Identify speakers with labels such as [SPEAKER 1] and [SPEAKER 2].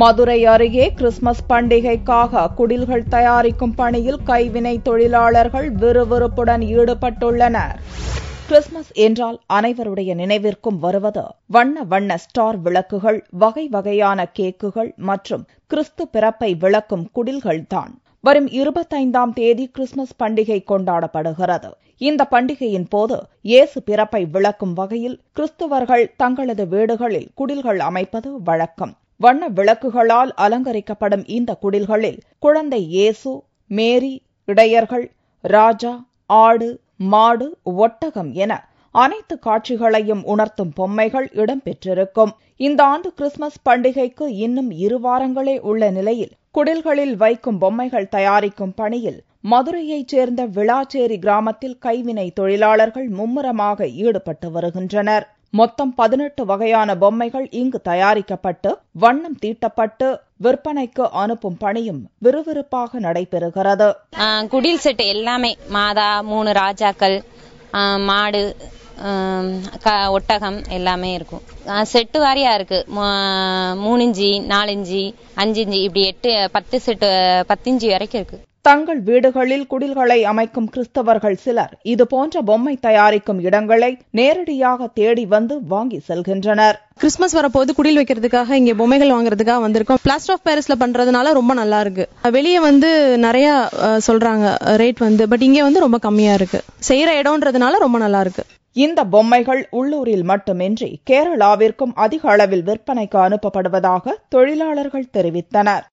[SPEAKER 1] மதுரை அருகே கிறிஸ்துமஸ் பண்டிகைக்காக குடில்கள் தயாரிக்கும் பணியில் கைவினை தொழிலாளர்கள் விறுவிறுப்புடன் ஈடுபட்டுள்ளனர் கிறிஸ்துமஸ் என்றால் அனைவருடைய நினைவிற்கும் வருவது வண்ண வண்ண ஸ்டார் விளக்குகள் வகை வகையான கேக்குகள் மற்றும் கிறிஸ்து பிறப்பை விளக்கும் குடில்கள்தான் வரும் இருபத்தைந்தாம் தேதி கிறிஸ்துமஸ் பண்டிகை கொண்டாடப்படுகிறது இந்த பண்டிகையின் போது இயேசு பிறப்பை விளக்கும் வகையில் கிறிஸ்துவர்கள் தங்களது வீடுகளில் குடில்கள் அமைப்பது வழக்கம் வண்ண விளக்குகளால் அலங்கரிக்கப்படும் இந்த குடில்களில் குழந்தை இயேசு மேரி இடையர்கள் ராஜா ஆடு மாடு ஒட்டகம் என அனைத்து காட்சிகளையும் உணர்த்தும் பொம்மைகள் இடம்பெற்றிருக்கும் இந்த ஆண்டு கிறிஸ்துமஸ் பண்டிகைக்கு இன்னும் இரு வாரங்களே உள்ள நிலையில் குடில்களில் வைக்கும் பொம்மைகள் தயாரிக்கும் பணியில் மதுரையைச் சேர்ந்த விளாச்சேரி கிராமத்தில் கைவினை தொழிலாளர்கள் மும்முரமாக ஈடுபட்டு வருகின்றனர் மொத்தம் பதினெட்டு வகையான பொம்மைகள் இங்கு தயாரிக்கப்பட்டு வண்ணம் தீட்டப்பட்டு விற்பனைக்கு அனுப்பும் பணியும் விறுவிறுப்பாக நடைபெறுகிறது
[SPEAKER 2] குடில் செட்டு எல்லாமே மாதா மூணு ராஜாக்கள் மாடு ஒட்டகம் எல்லாமே இருக்கும் செட்டு வாரியா இருக்கு மூணு இஞ்சி நாலு இஞ்சி அஞ்சு இஞ்சி இப்படி எட்டு பத்து செட்டு பத்து இஞ்சி வரைக்கும் இருக்கு
[SPEAKER 1] தங்கள் வீடுகளில் குடில்களை அமைக்கும் கிறிஸ்தவர்கள் சிலர் இதுபோன்ற பொம்மை தயாரிக்கும் இடங்களை நேரடியாக தேடி வந்து வாங்கி செல்கின்றனர் கிறிஸ்துமஸ் வரப்போது குடில்
[SPEAKER 3] வைக்கிறதுக்காக இங்க பொம்மைகள் வாங்குறதுக்காக வந்திருக்கோம் பிளாஸ்டர் ஆஃப் பேரிஸ்ல பண்றதுனால ரொம்ப நல்லா இருக்கு வெளியே வந்து நிறைய சொல்றாங்க ரேட் வந்து பட் இங்க வந்து ரொம்ப கம்மியா இருக்கு செய்யற இடம்ன்றதுனால ரொம்ப
[SPEAKER 1] நல்லா இருக்கு இந்த பொம்மைகள் உள்ளூரில் மட்டுமின்றி கேரளாவிற்கும் அதிக அளவில் விற்பனைக்கு அனுப்பப்படுவதாக தொழிலாளர்கள் தெரிவித்தனர்